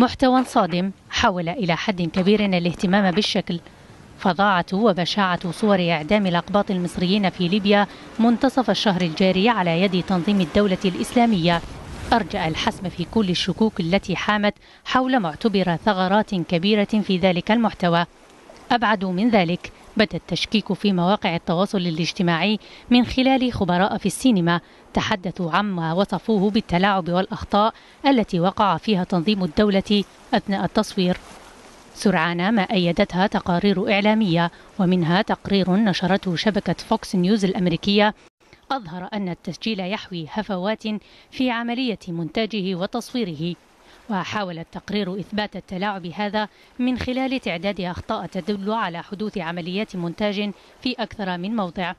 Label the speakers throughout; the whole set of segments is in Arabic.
Speaker 1: محتوى صادم حول إلى حد كبير الاهتمام بالشكل فضاعة وبشاعة صور إعدام الأقباط المصريين في ليبيا منتصف الشهر الجاري على يد تنظيم الدولة الإسلامية أرجأ الحسم في كل الشكوك التي حامت حول ما اعتبر ثغرات كبيرة في ذلك المحتوى أبعد من ذلك بدا التشكيك في مواقع التواصل الاجتماعي من خلال خبراء في السينما تحدثوا عما وصفوه بالتلاعب والأخطاء التي وقع فيها تنظيم الدولة أثناء التصوير سرعان ما أيدتها تقارير إعلامية ومنها تقرير نشرته شبكة فوكس نيوز الأمريكية أظهر أن التسجيل يحوي هفوات في عملية منتاجه وتصويره وحاول التقرير إثبات التلاعب هذا من خلال تعداد أخطاء تدل على حدوث عمليات مونتاج في أكثر من موضع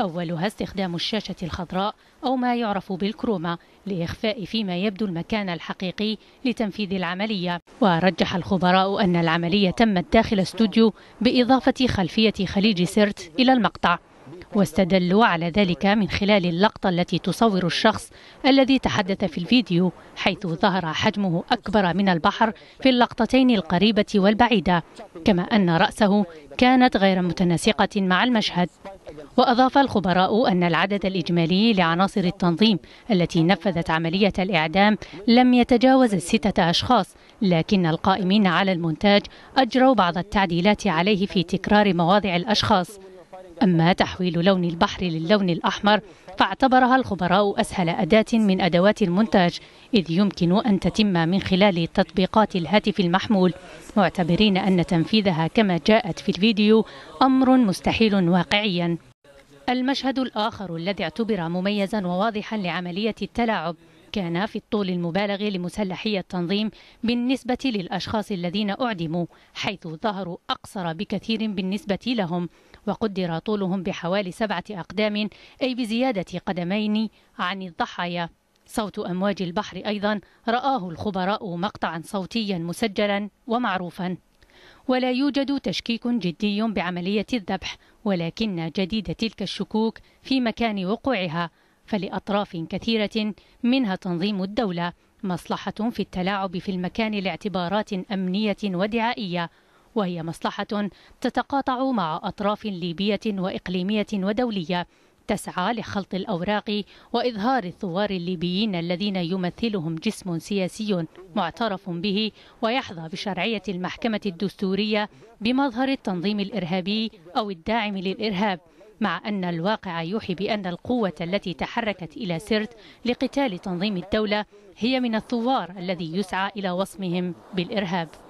Speaker 1: أولها استخدام الشاشة الخضراء أو ما يعرف بالكروما لإخفاء فيما يبدو المكان الحقيقي لتنفيذ العملية ورجح الخبراء أن العملية تمت داخل استوديو بإضافة خلفية خليج سرت إلى المقطع واستدلوا على ذلك من خلال اللقطة التي تصور الشخص الذي تحدث في الفيديو حيث ظهر حجمه أكبر من البحر في اللقطتين القريبة والبعيدة كما أن رأسه كانت غير متناسقة مع المشهد وأضاف الخبراء أن العدد الإجمالي لعناصر التنظيم التي نفذت عملية الإعدام لم يتجاوز الستة أشخاص لكن القائمين على المونتاج أجروا بعض التعديلات عليه في تكرار مواضع الأشخاص أما تحويل لون البحر للون الأحمر فاعتبرها الخبراء أسهل أداة من أدوات المونتاج إذ يمكن أن تتم من خلال تطبيقات الهاتف المحمول معتبرين أن تنفيذها كما جاءت في الفيديو أمر مستحيل واقعيا المشهد الآخر الذي اعتبر مميزا وواضحا لعملية التلاعب كان في الطول المبالغ لمسلحي التنظيم بالنسبة للأشخاص الذين أعدموا حيث ظهروا أقصر بكثير بالنسبة لهم وقدر طولهم بحوالي سبعة أقدام أي بزيادة قدمين عن الضحايا صوت أمواج البحر أيضا رآه الخبراء مقطعا صوتيا مسجلا ومعروفا ولا يوجد تشكيك جدي بعملية الذبح ولكن جديد تلك الشكوك في مكان وقوعها فلأطراف كثيرة منها تنظيم الدولة مصلحة في التلاعب في المكان لاعتبارات أمنية ودعائية وهي مصلحة تتقاطع مع أطراف ليبية وإقليمية ودولية تسعى لخلط الأوراق وإظهار الثوار الليبيين الذين يمثلهم جسم سياسي معترف به ويحظى بشرعية المحكمة الدستورية بمظهر التنظيم الإرهابي أو الداعم للإرهاب مع أن الواقع يوحي بأن القوة التي تحركت إلى سرت لقتال تنظيم الدولة هي من الثوار الذي يسعى إلى وصمهم بالإرهاب